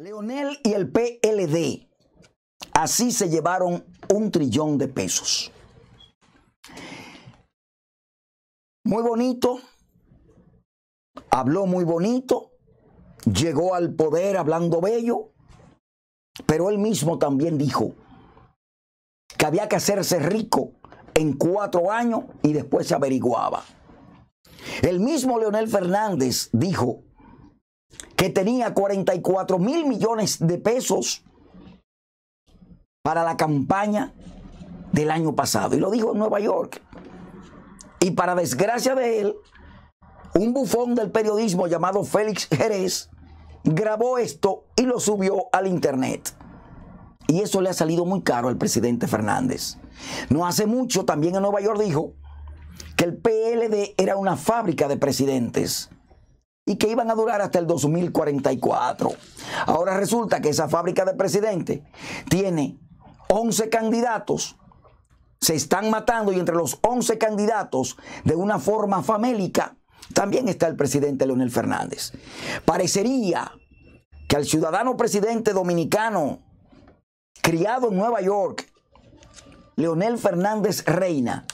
Leonel y el PLD así se llevaron un trillón de pesos. Muy bonito, habló muy bonito, llegó al poder hablando bello, pero él mismo también dijo que había que hacerse rico en cuatro años y después se averiguaba. El mismo Leonel Fernández dijo que tenía 44 mil millones de pesos para la campaña del año pasado. Y lo dijo en Nueva York. Y para desgracia de él, un bufón del periodismo llamado Félix Jerez grabó esto y lo subió al Internet. Y eso le ha salido muy caro al presidente Fernández. No hace mucho, también en Nueva York dijo que el PLD era una fábrica de presidentes y que iban a durar hasta el 2044. Ahora resulta que esa fábrica de presidente tiene 11 candidatos se están matando y entre los 11 candidatos, de una forma famélica, también está el presidente Leonel Fernández. Parecería que al ciudadano presidente dominicano, criado en Nueva York, Leonel Fernández Reina,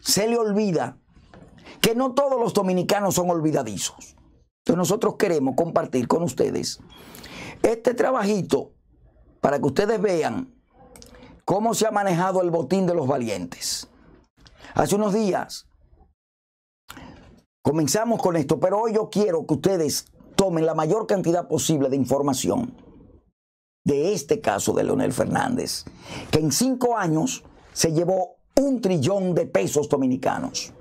se le olvida que no todos los dominicanos son olvidadizos. Entonces nosotros queremos compartir con ustedes este trabajito para que ustedes vean cómo se ha manejado el botín de los valientes. Hace unos días comenzamos con esto, pero hoy yo quiero que ustedes tomen la mayor cantidad posible de información de este caso de Leonel Fernández, que en cinco años se llevó un trillón de pesos dominicanos.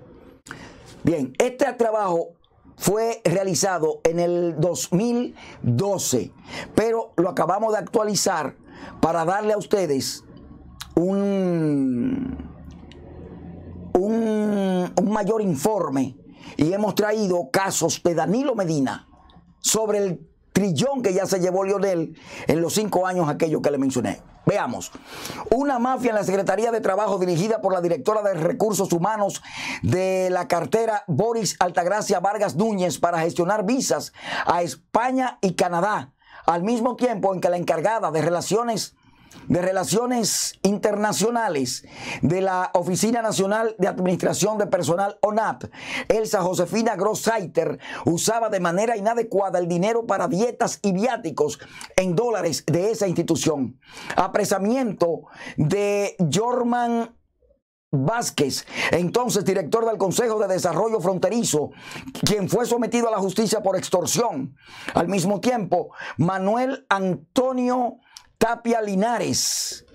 Bien, este trabajo fue realizado en el 2012, pero lo acabamos de actualizar para darle a ustedes un, un, mayor informe y hemos traído casos de Danilo Medina sobre el trillón que ya se llevó Lionel en los cinco años aquellos que le mencioné. Veamos, una mafia en la Secretaría de Trabajo dirigida por la directora de Recursos Humanos de la cartera Boris Altagracia Vargas Núñez para gestionar visas a España y Canadá, al mismo tiempo en que la encargada de Relaciones de Relaciones Internacionales de la Oficina Nacional de Administración de Personal ONAP, Elsa Josefina Grossaiter, usaba de manera inadecuada el dinero para dietas y viáticos en dólares de esa institución. Apresamiento de Jorman Vázquez, entonces director del Consejo de Desarrollo Fronterizo, quien fue sometido a la justicia por extorsión. Al mismo tiempo, Manuel Antonio Tapia Linares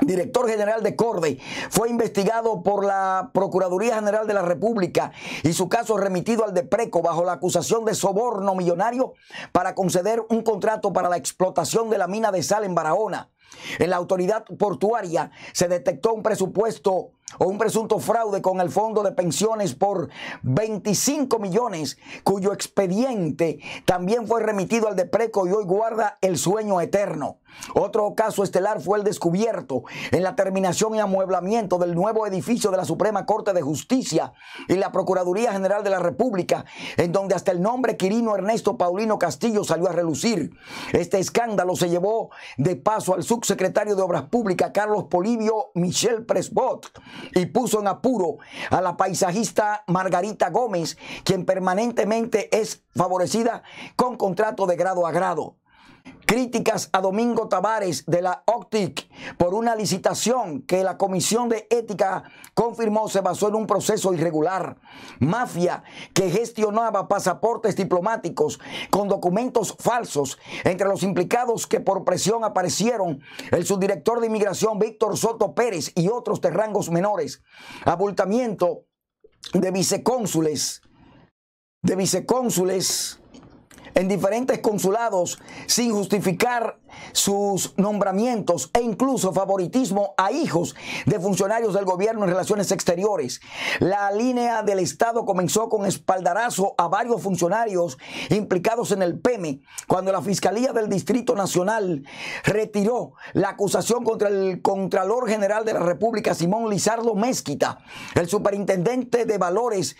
director general de Corde, fue investigado por la Procuraduría General de la República y su caso remitido al Depreco bajo la acusación de soborno millonario para conceder un contrato para la explotación de la mina de sal en Barahona. En la autoridad portuaria se detectó un presupuesto o un presunto fraude con el fondo de pensiones por 25 millones, cuyo expediente también fue remitido al Depreco y hoy guarda el sueño eterno. Otro caso estelar fue el descubierto en la terminación y amueblamiento del nuevo edificio de la Suprema Corte de Justicia y la Procuraduría General de la República, en donde hasta el nombre Quirino Ernesto Paulino Castillo salió a relucir. Este escándalo se llevó de paso al subsecretario de Obras Públicas, Carlos Polivio Michel Presbot, y puso en apuro a la paisajista Margarita Gómez, quien permanentemente es favorecida con contrato de grado a grado. Críticas a Domingo Tavares de la OCTIC por una licitación que la Comisión de Ética confirmó se basó en un proceso irregular. Mafia que gestionaba pasaportes diplomáticos con documentos falsos. Entre los implicados que por presión aparecieron el subdirector de inmigración Víctor Soto Pérez y otros de rangos menores. Abultamiento de vicecónsules. De vicecónsules en diferentes consulados sin justificar sus nombramientos e incluso favoritismo a hijos de funcionarios del gobierno en relaciones exteriores. La línea del Estado comenzó con espaldarazo a varios funcionarios implicados en el PEME cuando la Fiscalía del Distrito Nacional retiró la acusación contra el Contralor General de la República, Simón Lizardo Mezquita, el Superintendente de Valores,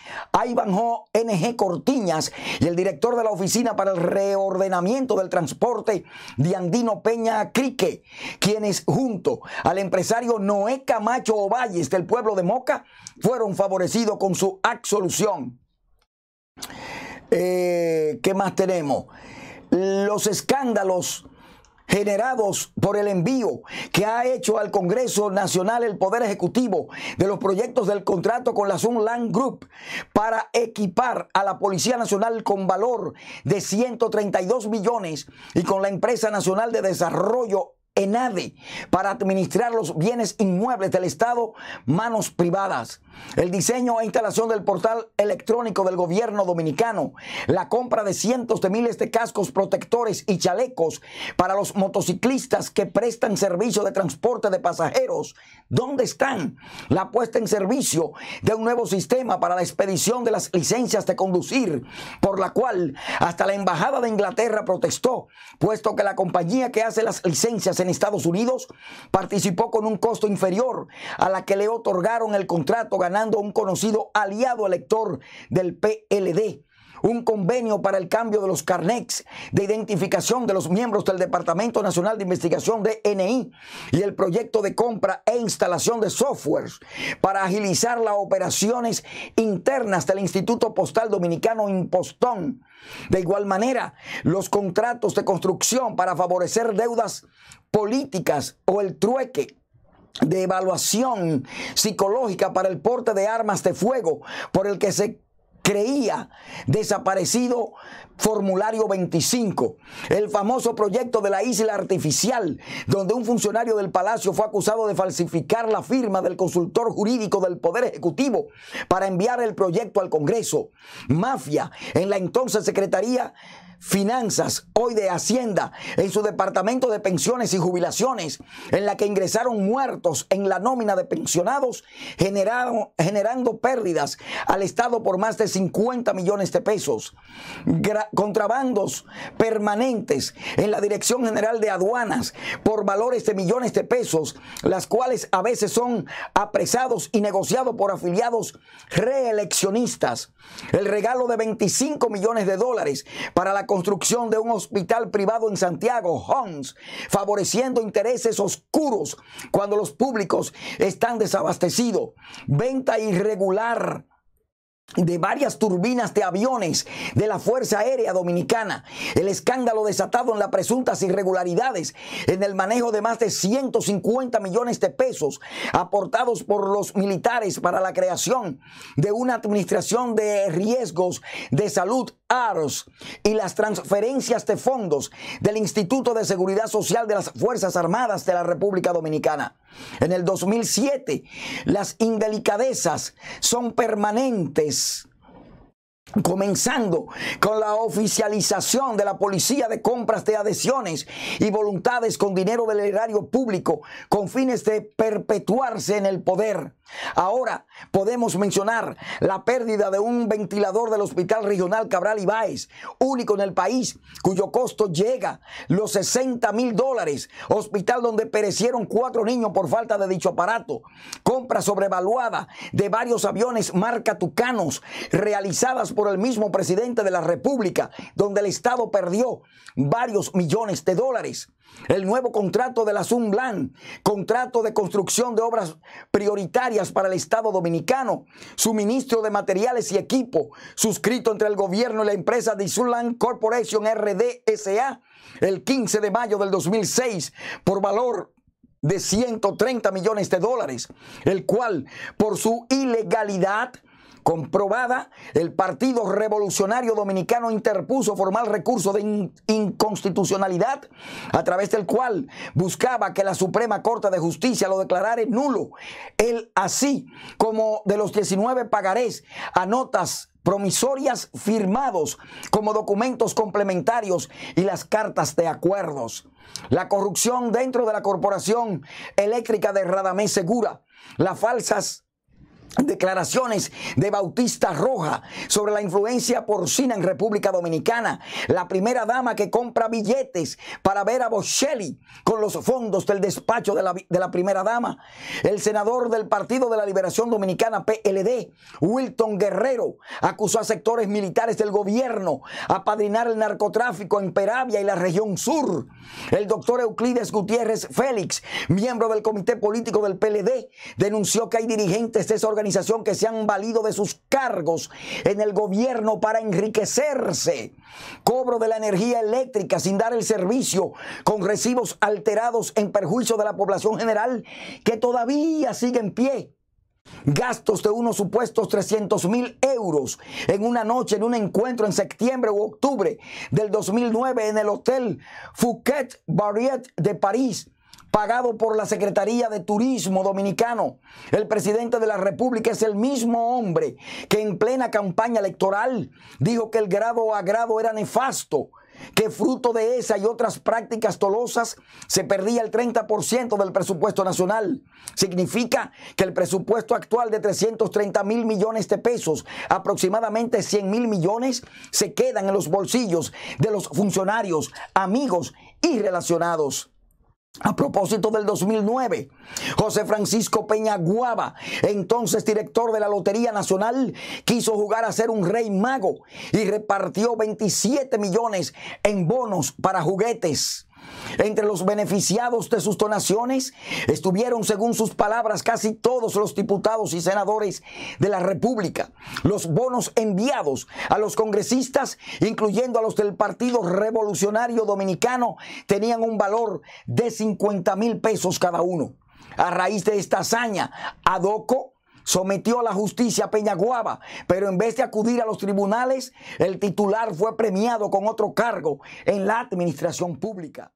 Ivanjo NG Cortiñas y el director de la Oficina para el Reordenamiento del Transporte, Diandí Peña Crique, quienes junto al empresario Noé Camacho Ovalles del pueblo de Moca fueron favorecidos con su absolución. Eh, ¿Qué más tenemos? Los escándalos generados por el envío que ha hecho al Congreso Nacional el Poder Ejecutivo de los proyectos del contrato con la Land Group para equipar a la Policía Nacional con valor de 132 millones y con la Empresa Nacional de Desarrollo ENADE para administrar los bienes inmuebles del Estado, manos privadas. El diseño e instalación del portal electrónico del gobierno dominicano, la compra de cientos de miles de cascos protectores y chalecos para los motociclistas que prestan servicio de transporte de pasajeros. ¿Dónde están? La puesta en servicio de un nuevo sistema para la expedición de las licencias de conducir, por la cual hasta la Embajada de Inglaterra protestó, puesto que la compañía que hace las licencias en Estados Unidos, participó con un costo inferior a la que le otorgaron el contrato, ganando un conocido aliado elector del PLD un convenio para el cambio de los carnets de identificación de los miembros del Departamento Nacional de Investigación de NI y el proyecto de compra e instalación de software para agilizar las operaciones internas del Instituto Postal Dominicano Impostón. De igual manera, los contratos de construcción para favorecer deudas políticas o el trueque de evaluación psicológica para el porte de armas de fuego por el que se creía desaparecido formulario 25, el famoso proyecto de la isla artificial, donde un funcionario del Palacio fue acusado de falsificar la firma del consultor jurídico del Poder Ejecutivo para enviar el proyecto al Congreso. Mafia en la entonces Secretaría Finanzas, hoy de Hacienda, en su departamento de pensiones y jubilaciones, en la que ingresaron muertos en la nómina de pensionados, generando pérdidas al Estado por más de 50 millones de pesos. contrabandos permanentes en la Dirección General de Aduanas por valores de millones de pesos, las cuales a veces son apresados y negociados por afiliados reeleccionistas. El regalo de 25 millones de dólares para la construcción de un hospital privado en Santiago, Homs, favoreciendo intereses oscuros cuando los públicos están desabastecidos. Venta irregular de varias turbinas de aviones de la Fuerza Aérea Dominicana, el escándalo desatado en las presuntas irregularidades en el manejo de más de 150 millones de pesos aportados por los militares para la creación de una administración de riesgos de salud AROS y las transferencias de fondos del Instituto de Seguridad Social de las Fuerzas Armadas de la República Dominicana. En el 2007, las indelicadezas son permanentes Yes. Comenzando con la oficialización de la policía de compras de adhesiones y voluntades con dinero del erario público con fines de perpetuarse en el poder. Ahora podemos mencionar la pérdida de un ventilador del Hospital Regional Cabral Ibáez, único en el país, cuyo costo llega los 60 mil dólares. Hospital donde perecieron cuatro niños por falta de dicho aparato. Compra sobrevaluada de varios aviones marca Tucanos realizadas por el mismo presidente de la República, donde el Estado perdió varios millones de dólares. El nuevo contrato de la Sunland... contrato de construcción de obras prioritarias para el Estado dominicano, suministro de materiales y equipo, suscrito entre el gobierno y la empresa de Sunland Corporation RDSA el 15 de mayo del 2006 por valor de 130 millones de dólares, el cual por su ilegalidad comprobada, el Partido Revolucionario Dominicano interpuso formal recurso de inconstitucionalidad a través del cual buscaba que la Suprema Corte de Justicia lo declarara nulo. El así como de los 19 pagarés a notas promisorias firmados como documentos complementarios y las cartas de acuerdos. La corrupción dentro de la Corporación Eléctrica de Radamés Segura, las falsas Declaraciones de Bautista Roja sobre la influencia porcina en República Dominicana. La primera dama que compra billetes para ver a Boschelli con los fondos del despacho de la, primera dama. El senador del Partido de la Liberación Dominicana, PLD, Wilton Guerrero, acusó a sectores militares del gobierno a padrinar el narcotráfico en Peravia y la región sur. El doctor Euclides Gutiérrez Félix, miembro del Comité Político del PLD, denunció que hay dirigentes de esa organización organización que se han valido de sus cargos en el gobierno para enriquecerse. Cobro de la energía eléctrica sin dar el servicio, con recibos alterados en perjuicio de la población general que todavía sigue en pie. Gastos de unos supuestos 300 mil euros en una noche, en un encuentro en septiembre u octubre del 2009 en el Hotel Fouquet Barriet de París, pagado por la Secretaría de Turismo Dominicano. El presidente de la República es el mismo hombre que en plena campaña electoral dijo que el grado a grado era nefasto que fruto de esa y otras prácticas tolosas se perdía el 30% del presupuesto nacional. Significa que el presupuesto actual de 330 mil millones de pesos, aproximadamente 100 mil millones, se quedan en los bolsillos de los funcionarios, amigos y relacionados. A propósito del 2009, José Francisco Peña Guava, entonces director de la Lotería Nacional, quiso jugar a ser un rey mago y repartió 27 millones en bonos para juguetes. Entre los beneficiados de sus donaciones estuvieron, según sus palabras, casi todos los diputados y senadores de la República. Los bonos enviados a los congresistas, incluyendo a los del Partido Revolucionario Dominicano, tenían un valor de 50 mil pesos cada uno. A raíz de esta hazaña, Adoco sometió a la justicia a Peñaguaba, pero en vez de acudir a los tribunales, el titular fue premiado con otro cargo en la administración pública.